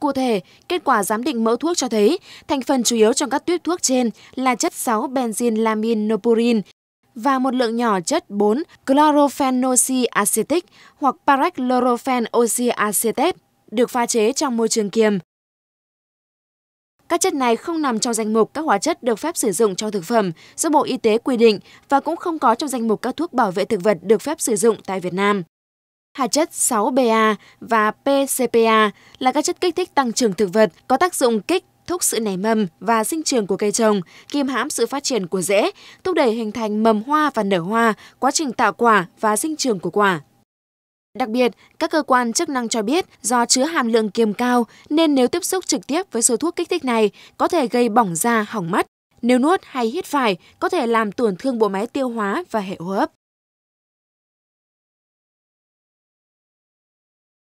Cụ thể, kết quả giám định mẫu thuốc cho thấy thành phần chủ yếu trong các tuyếp thuốc trên là chất 6 benzylaminopurin và một lượng nhỏ chất 4 chlorophenosiacetic hoặc parachlorophenoxyacetate được pha chế trong môi trường kiềm. Các chất này không nằm trong danh mục các hóa chất được phép sử dụng cho thực phẩm do Bộ Y tế quy định và cũng không có trong danh mục các thuốc bảo vệ thực vật được phép sử dụng tại Việt Nam. Hai chất 6BA và PCPA là các chất kích thích tăng trưởng thực vật có tác dụng kích thúc sự nảy mầm và sinh trưởng của cây trồng, kiềm hãm sự phát triển của rễ, thúc đẩy hình thành mầm hoa và nở hoa, quá trình tạo quả và sinh trưởng của quả. Đặc biệt, các cơ quan chức năng cho biết do chứa hàm lượng kiềm cao nên nếu tiếp xúc trực tiếp với số thuốc kích thích này có thể gây bỏng da, hỏng mắt. Nếu nuốt hay hít phải có thể làm tổn thương bộ máy tiêu hóa và hệ hô hấp.